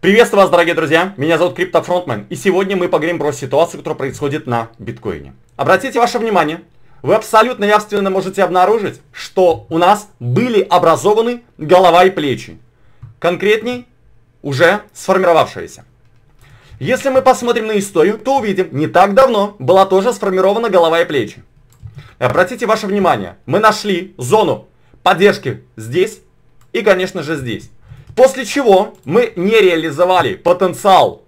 Приветствую вас, дорогие друзья! Меня зовут Криптофронтмен, и сегодня мы поговорим про ситуацию, которая происходит на биткоине. Обратите ваше внимание, вы абсолютно явственно можете обнаружить, что у нас были образованы голова и плечи. Конкретней, уже сформировавшиеся. Если мы посмотрим на историю, то увидим, не так давно была тоже сформирована голова и плечи. Обратите ваше внимание, мы нашли зону поддержки здесь и, конечно же, здесь. После чего мы не реализовали потенциал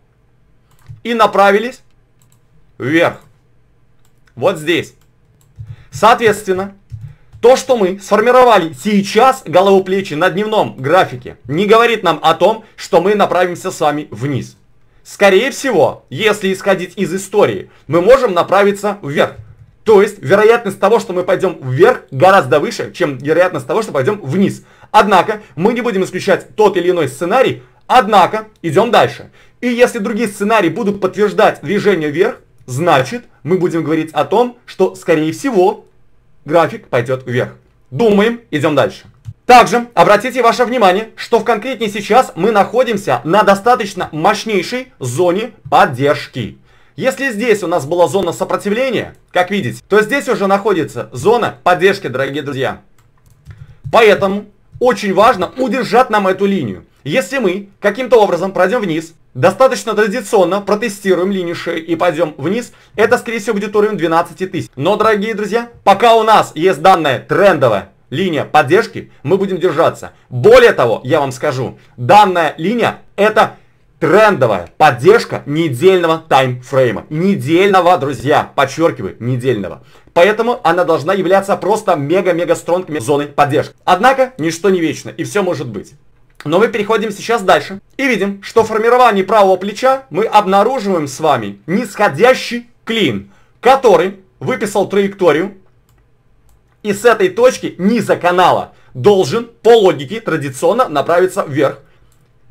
и направились вверх. Вот здесь. Соответственно, то, что мы сформировали сейчас голову плечи на дневном графике, не говорит нам о том, что мы направимся с вами вниз. Скорее всего, если исходить из истории, мы можем направиться вверх. То есть вероятность того, что мы пойдем вверх, гораздо выше, чем вероятность того, что пойдем вниз. Однако мы не будем исключать тот или иной сценарий, однако идем дальше. И если другие сценарии будут подтверждать движение вверх, значит мы будем говорить о том, что скорее всего график пойдет вверх. Думаем, идем дальше. Также обратите ваше внимание, что в конкретнее сейчас мы находимся на достаточно мощнейшей зоне поддержки. Если здесь у нас была зона сопротивления, как видите, то здесь уже находится зона поддержки, дорогие друзья. Поэтому очень важно удержать нам эту линию. Если мы каким-то образом пройдем вниз, достаточно традиционно протестируем линию шеи и пойдем вниз, это скорее всего будет уровень 12 тысяч. Но, дорогие друзья, пока у нас есть данная трендовая линия поддержки, мы будем держаться. Более того, я вам скажу, данная линия это трендовая поддержка недельного таймфрейма. Недельного, друзья, подчеркиваю, недельного. Поэтому она должна являться просто мега-мега стронг зоной поддержки. Однако, ничто не вечно, и все может быть. Но мы переходим сейчас дальше и видим, что в формировании правого плеча мы обнаруживаем с вами нисходящий клин, который выписал траекторию и с этой точки низа канала должен по логике традиционно направиться вверх.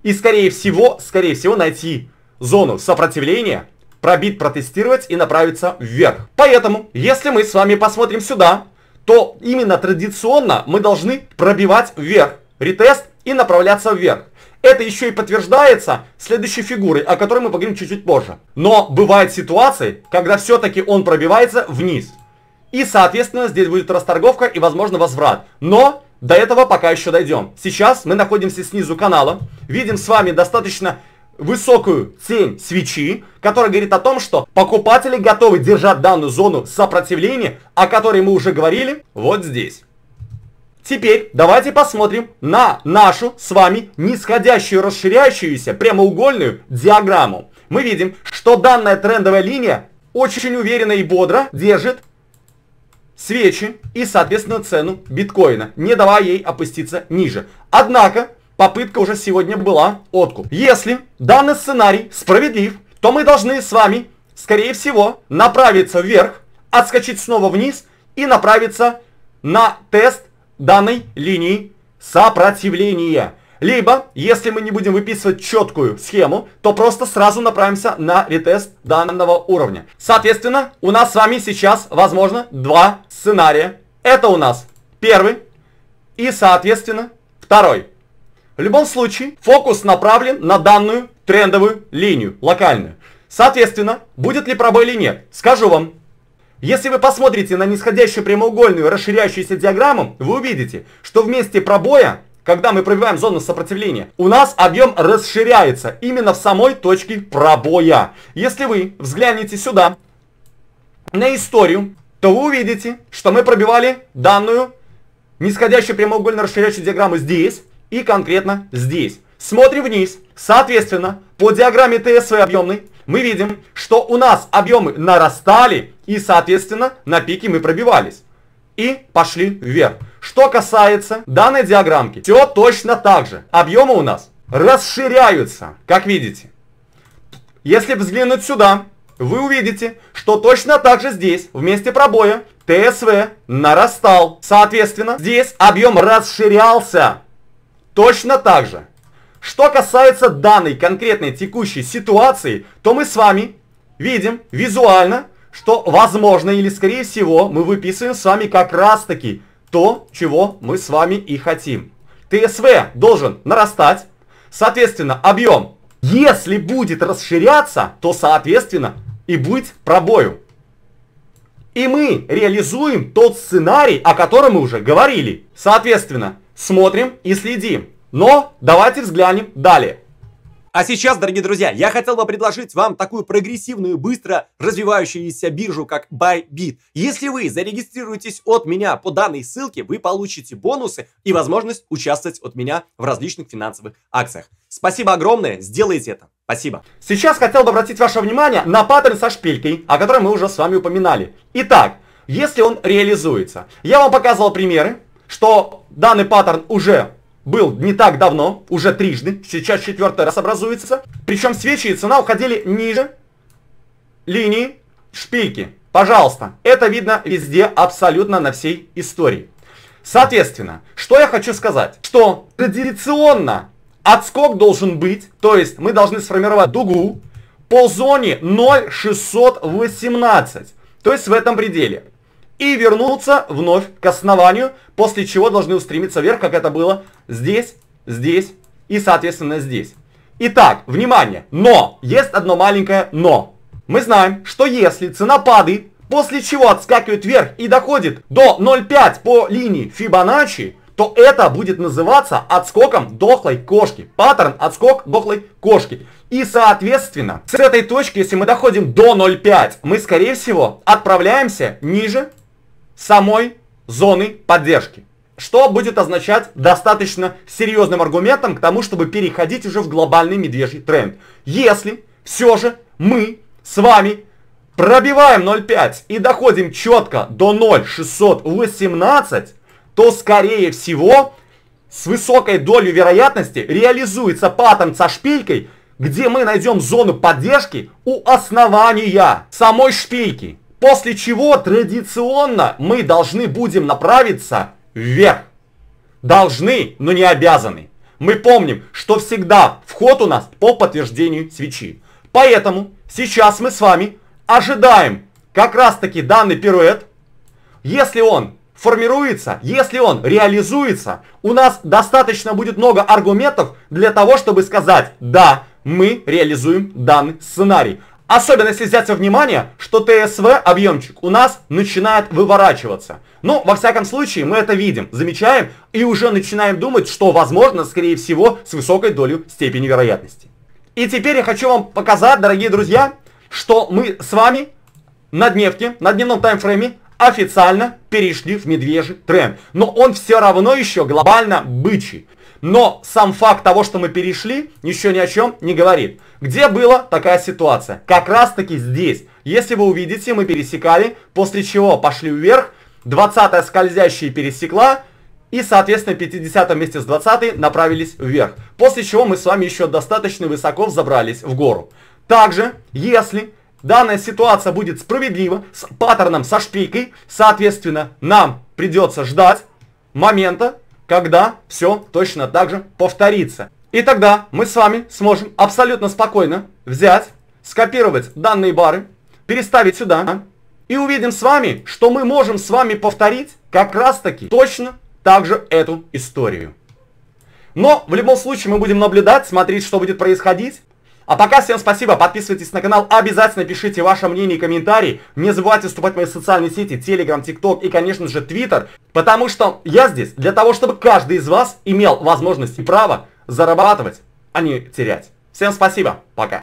И скорее всего, скорее всего найти зону сопротивления, пробить, протестировать и направиться вверх. Поэтому, если мы с вами посмотрим сюда, то именно традиционно мы должны пробивать вверх ретест и направляться вверх. Это еще и подтверждается следующей фигурой, о которой мы поговорим чуть-чуть позже. Но бывают ситуации, когда все-таки он пробивается вниз. И, соответственно, здесь будет расторговка и, возможно, возврат. Но до этого пока еще дойдем. Сейчас мы находимся снизу канала, видим с вами достаточно высокую тень свечи, которая говорит о том, что покупатели готовы держать данную зону сопротивления, о которой мы уже говорили, вот здесь. Теперь давайте посмотрим на нашу с вами нисходящую, расширяющуюся прямоугольную диаграмму. Мы видим, что данная трендовая линия очень уверенно и бодро держит свечи и, соответственно, цену биткоина, не давая ей опуститься ниже. Однако, попытка уже сегодня была откуп. Если данный сценарий справедлив, то мы должны с вами, скорее всего, направиться вверх, отскочить снова вниз и направиться на тест данной линии сопротивления. Либо, если мы не будем выписывать четкую схему, то просто сразу направимся на ретест данного уровня. Соответственно, у нас с вами сейчас, возможно, два сценария. Это у нас первый и, соответственно, второй. В любом случае, фокус направлен на данную трендовую линию, локальную. Соответственно, будет ли пробой или нет, скажу вам. Если вы посмотрите на нисходящую прямоугольную расширяющуюся диаграмму, вы увидите, что в месте пробоя когда мы пробиваем зону сопротивления, у нас объем расширяется именно в самой точке пробоя. Если вы взглянете сюда, на историю, то вы увидите, что мы пробивали данную нисходящую прямоугольно расширяющую диаграмму здесь и конкретно здесь. Смотрим вниз. Соответственно, по диаграмме ТСВ объемной мы видим, что у нас объемы нарастали и, соответственно, на пике мы пробивались. И пошли вверх. Что касается данной диаграммки, все точно так же. Объемы у нас расширяются, как видите. Если взглянуть сюда, вы увидите, что точно так же здесь, в месте пробоя, ТСВ нарастал. Соответственно, здесь объем расширялся. Точно так же. Что касается данной конкретной текущей ситуации, то мы с вами видим визуально, что возможно или скорее всего мы выписываем с вами как раз таки то, чего мы с вами и хотим. ТСВ должен нарастать, соответственно, объем, если будет расширяться, то, соответственно, и будет пробою. И мы реализуем тот сценарий, о котором мы уже говорили. Соответственно, смотрим и следим. Но давайте взглянем далее. А сейчас, дорогие друзья, я хотел бы предложить вам такую прогрессивную, быстро развивающуюся биржу, как Bybit. Если вы зарегистрируетесь от меня по данной ссылке, вы получите бонусы и возможность участвовать от меня в различных финансовых акциях. Спасибо огромное, сделайте это. Спасибо. Сейчас хотел бы обратить ваше внимание на паттерн со шпилькой, о котором мы уже с вами упоминали. Итак, если он реализуется, я вам показывал примеры, что данный паттерн уже был не так давно, уже трижды, сейчас четвертый раз образуется. Причем свечи и цена уходили ниже линии шпильки. Пожалуйста, это видно везде, абсолютно на всей истории. Соответственно, что я хочу сказать, что традиционно отскок должен быть, то есть мы должны сформировать дугу по зоне 0,618, то есть в этом пределе и вернуться вновь к основанию, после чего должны устремиться вверх, как это было здесь, здесь и, соответственно, здесь. Итак, внимание, но, есть одно маленькое но. Мы знаем, что если цена падает, после чего отскакивает вверх и доходит до 0,5 по линии Фибоначчи, то это будет называться отскоком дохлой кошки. Паттерн отскок дохлой кошки. И соответственно, с этой точки, если мы доходим до 0,5, мы скорее всего отправляемся ниже самой зоны поддержки. Что будет означать достаточно серьезным аргументом к тому, чтобы переходить уже в глобальный медвежий тренд. Если все же мы с вами пробиваем 0,5 и доходим четко до 0,618, то скорее всего с высокой долей вероятности реализуется паттерн со шпилькой, где мы найдем зону поддержки у основания самой шпильки. После чего традиционно мы должны будем направиться вверх. Должны, но не обязаны. Мы помним, что всегда вход у нас по подтверждению свечи. Поэтому сейчас мы с вами ожидаем как раз таки данный пируэт. Если он формируется, если он реализуется, у нас достаточно будет много аргументов для того, чтобы сказать, да, мы реализуем данный сценарий. Особенно если взять во внимание, что ТСВ объемчик у нас начинает выворачиваться. Но во всяком случае, мы это видим, замечаем и уже начинаем думать, что возможно, скорее всего, с высокой долей степени вероятности. И теперь я хочу вам показать, дорогие друзья, что мы с вами на дневке, на дневном таймфрейме официально перешли в медвежий тренд. Но он все равно еще глобально бычий. Но сам факт того, что мы перешли, еще ни о чем не говорит. Где была такая ситуация? Как раз таки здесь. Если вы увидите, мы пересекали, после чего пошли вверх, 20-я скользящая пересекла, и, соответственно, 50 вместе с 20 направились вверх. После чего мы с вами еще достаточно высоко взобрались в гору. Также, если данная ситуация будет справедлива, с паттерном со шпикой, соответственно, нам придется ждать момента, когда все точно так же повторится. И тогда мы с вами сможем абсолютно спокойно взять, скопировать данные бары, переставить сюда. И увидим с вами, что мы можем с вами повторить как раз таки точно так же эту историю. Но в любом случае мы будем наблюдать, смотреть, что будет происходить. А пока всем спасибо, подписывайтесь на канал, обязательно пишите ваше мнение и комментарии. Не забывайте вступать в мои социальные сети, Telegram, TikTok и, конечно же, Twitter. Потому что я здесь для того, чтобы каждый из вас имел возможность и право зарабатывать, а не терять. Всем спасибо, пока.